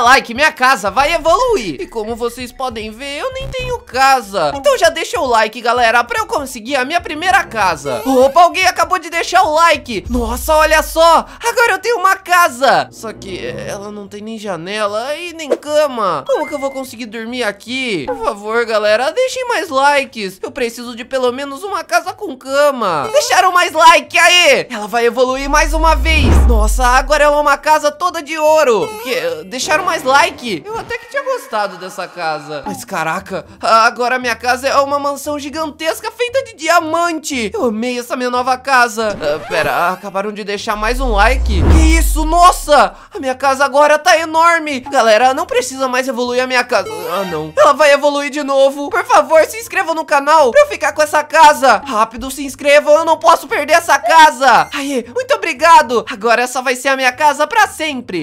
like, minha casa vai evoluir. E como vocês podem ver, eu nem tenho casa. Então já deixa o like, galera, pra eu conseguir a minha primeira casa. Opa, alguém acabou de deixar o like. Nossa, olha só. a Agora eu tenho uma casa! Só que eh, ela não tem nem janela e nem cama. Como que eu vou conseguir dormir aqui? Por favor, galera, deixem mais likes. Eu preciso de pelo menos uma casa com cama. Deixaram mais like, aí! Ela vai evoluir mais uma vez. Nossa, agora é uma casa toda de ouro. quê? deixaram mais like. Eu até que tinha gostado dessa casa. Mas caraca, agora minha casa é uma mansão gigantesca feita de diamante. Eu amei essa minha nova casa. Uh, pera, acabaram de deixar mais um like. Que isso? Nossa! A minha casa agora tá enorme. Galera, não precisa mais evoluir a minha casa. Ah, não. Ela vai evoluir de novo. Por favor, se inscrevam no canal pra eu ficar com essa casa. Rápido, se inscrevam. Eu não posso perder essa casa. Aí, muito obrigado. Agora essa vai ser a minha casa pra sempre.